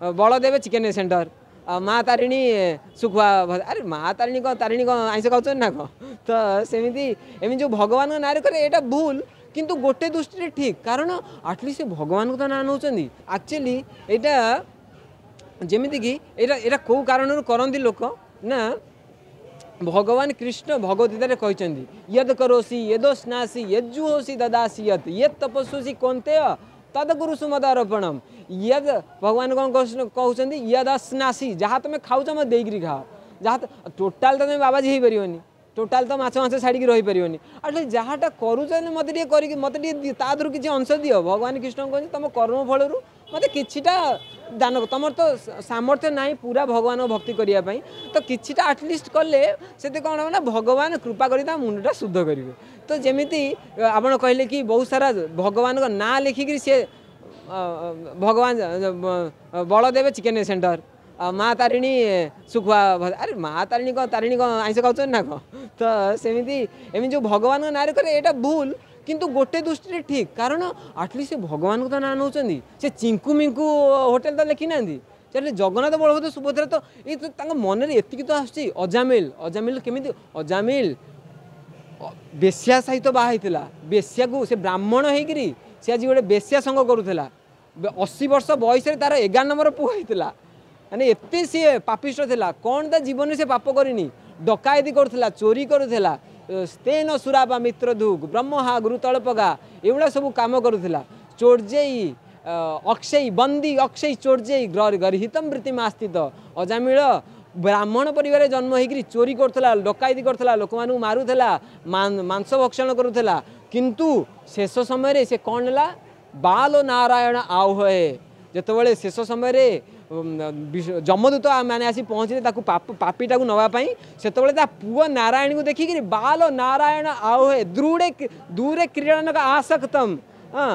Baldev chicken centre माँ तारिणी सुखुआ अरे माँ तारिणी कौन तारिणी कौन आईस खाऊ ना कौन तो सेमती एम जो भगवान ना कह ये भूल किंतु गोटे दृष्टि ठीक कारण आटलिस्ट भगवान को तो ना नौ एक्चुअली यहाँ जमीती कि कौ कारण करती लोक ना भगवान कृष्ण भगवदीतार कहते यद करोसी यदो स्नासी यजुहोसी ददासी यद ये तपस्वी कौंतेय तद सुमदारोपणम यद भगवान कौन कहते यद अस्नासी जहाँ तुम्हें खाऊ मत खाओ जहाँ टोटाल तो तुम्हें बाबाजी हो पार टोटाल तो माछ माछ छाड़ी रहीपर आटली जहाँटा करुच मत कर मत ता अंश दिव भगवान कृष्ण कहते तुम कर्म फलू ମୋତେ କିଛିଟା ଦାନ ତୁମର ତ ସାମର୍ଥ୍ୟ ନାହିଁ ପୁରା ଭଗବାନଙ୍କ ଭକ୍ତି କରିବା ପାଇଁ ତ କିଛିଟା ଆଟଲିଷ୍ଟ କଲେ ସେତେ କ'ଣ ହେବ ନା ଭଗବାନ କୃପା କରି ତା ମୁଣ୍ଡଟା ଶୁଦ୍ଧ କରିବେ ତ ଯେମିତି ଆପଣ କହିଲେ କି ବହୁତ ସାରା ଭଗବାନଙ୍କ ନାଁ ଲେଖିକିରି ସିଏ ଭଗବାନ ବଳଦେବ ଚିକେନ୍ ସେଣ୍ଟର ମା ତାରିଣୀ ଶୁଖୁଆ ଆରେ ମା ତାରିଣୀ କ'ଣ ତାରିଣୀ କ'ଣ ଆଇଁଷ ଖାଉଛନ୍ତି ନା କ'ଣ ତ ସେମିତି ଏମିତି ଯେଉଁ ଭଗବାନଙ୍କ ନାଁରେ କରେ ଏଇଟା ଭୁଲ କିନ୍ତୁ ଗୋଟେ ଦୃଷ୍ଟିରେ ଠିକ୍ କାରଣ ଆଟଲିଷ୍ଟ ସେ ଭଗବାନଙ୍କୁ ତ ନାଁ ନେଉଛନ୍ତି ସେ ଚିଙ୍କୁ ମିଙ୍କୁ ହୋଟେଲ୍ ତ ଲେଖିନାହାନ୍ତି ଚାଲେ ଜଗନ୍ନାଥ ବଳଭଦ୍ର ସୁଭଦ୍ରା ତ ଏଇ ତାଙ୍କ ମନରେ ଏତିକି ତ ଆସୁଛି ଅଜାମିଲ ଅଜାମିଲ କେମିତି ଅଜାମିଲ ବେଶ୍ୟା ସହିତ ବାହା ହେଇଥିଲା ବେଶ୍ୟାକୁ ସେ ବ୍ରାହ୍ମଣ ହେଇକିରି ସେ ଆଜି ଗୋଟେ ବେଶ୍ୟା ସଙ୍ଗ କରୁଥିଲା ଅଶୀ ବର୍ଷ ବୟସରେ ତାର ଏଗାର ନମ୍ବର ପୁଅ ହେଇଥିଲା ମାନେ ଏତେ ସିଏ ପାପିଷ୍ଟ ଥିଲା କ'ଣ ତା ଜୀବନରେ ସେ ପାପ କରିନି ଡକାୟତି କରୁଥିଲା ଚୋରି କରୁଥିଲା ସ୍ତେନ ସୁରାପା ମିତ୍ର ଧୁକ୍ ବ୍ରହ୍ମହା ଗୁରୁ ତଳପଗା ଏଇଭଳିଆ ସବୁ କାମ କରୁଥିଲା ଚୋର୍ଜେଇ ଅକ୍ଷୟ ବନ୍ଦୀ ଅକ୍ଷୟ ଚୋର୍ଜେଇ ଗରିହିତମୃତି ମାସ୍ତିତ ଅଜାମିଳ ବ୍ରାହ୍ମଣ ପରିବାରରେ ଜନ୍ମ ହୋଇକରି ଚୋରି କରୁଥିଲା ଡକାୟତି କରୁଥିଲା ଲୋକମାନଙ୍କୁ ମାରୁଥିଲା ମାଂସ ଭକ୍ଷଣ କରୁଥିଲା କିନ୍ତୁ ଶେଷ ସମୟରେ ସେ କ'ଣ ହେଲା ବାଲ ନାରାୟଣ ଆଉ ହେ ଯେତେବେଳେ ଶେଷ ସମୟରେ ଯମଦୂତ ମାନେ ଆସି ପହଞ୍ଚିଲେ ତାକୁ ପାପିଟାକୁ ନେବା ପାଇଁ ସେତେବେଳେ ତା ପୁଅ ନାରାୟଣକୁ ଦେଖିକିରି ବାଲ ନାରାୟଣ ଆଉ ହେ ଦୃଢ଼େ ଦୂରେ କ୍ରୀଡ଼ାନକ ଆସକ୍ତମ୍ ହଁ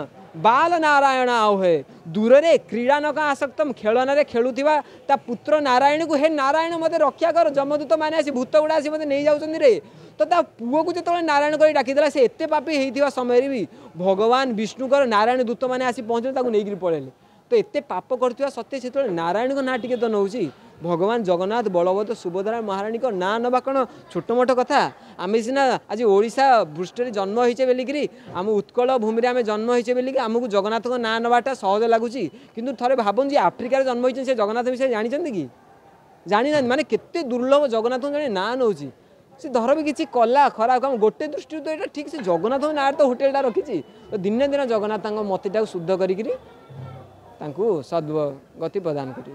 ବାଲ ନାରାୟଣ ଆଉ ହେ ଦୂରରେ କ୍ରୀଡ଼ାନକ ଆସକ୍ତମ୍ ଖେଳନାରେ ଖେଳୁଥିବା ତା ପୁତ୍ର ନାରାୟଣକୁ ହେ ନାରାୟଣ ମୋତେ ରକ୍ଷା କର ଯମଦୂତ ମାନେ ଆସି ଭୂତ ଗୁଡ଼ା ଆସି ମୋତେ ନେଇଯାଉଛନ୍ତି ରେ ତ ତା ପୁଅକୁ ଯେତେବେଳେ ନାରାୟଣ କରି ଡାକିଦେଲା ସେ ଏତେ ପାପି ହେଇଥିବା ସମୟରେ ବି ଭଗବାନ ବିଷ୍ଣୁଙ୍କର ନାରାୟଣ ଦୂତମାନେ ଆସି ପହଞ୍ଚିଲେ ତାକୁ ନେଇକିରି ପଳେଇଲେ ତ ଏତେ ପାପ କରିଥିବା ସତ୍ତ୍ୱେ ସେତେବେଳେ ନାରାୟଣଙ୍କ ନାଁ ଟିକେ ତ ନେଉଛି ଭଗବାନ ଜଗନ୍ନାଥ ବଳଭଦ୍ର ସୁଭଦ୍ରା ମହାରାଣୀଙ୍କ ନାଁ ନେବା କ'ଣ ଛୋଟମୋଟ କଥା ଆମେ ସିନା ଆଜି ଓଡ଼ିଶା ପୃଷ୍ଠରେ ଜନ୍ମ ହେଇଛେ ବୋଲିକିରି ଆମ ଉତ୍କଳ ଭୂମିରେ ଆମେ ଜନ୍ମ ହେଇଛେ ବୋଲିକି ଆମକୁ ଜଗନ୍ନାଥଙ୍କ ନାଁ ନେବାଟା ସହଜ ଲାଗୁଛି କିନ୍ତୁ ଥରେ ଭାବନ୍ତୁ ଯେ ଆଫ୍ରିକାରେ ଜନ୍ମ ହେଇଛନ୍ତି ସେ ଜଗନ୍ନାଥ ବିଷୟରେ ଜାଣିଛନ୍ତି କି ଜାଣିନାହାନ୍ତି ମାନେ କେତେ ଦୁର୍ଲଭ ଜଗନ୍ନାଥଙ୍କୁ ଜଣେ ନାଁ ନେଉଛି ସେ ଧର ବି କିଛି କଲା ଖରାପ କାମ ଗୋଟେ ଦୃଷ୍ଟିରୁ ତ ଏଇଟା ଠିକ୍ ସେ ଜଗନ୍ନାଥଙ୍କ ନାଁରେ ତ ହୋଟେଲଟା ରଖିଛି ତ ଦିନେ ଦିନ ଜଗନ୍ନାଥଙ୍କ ମତିଟାକୁ ଶୁଦ୍ଧ କରିକିରି ତାଙ୍କୁ ସଦ୍ଗତି ପ୍ରଦାନ କରିବେ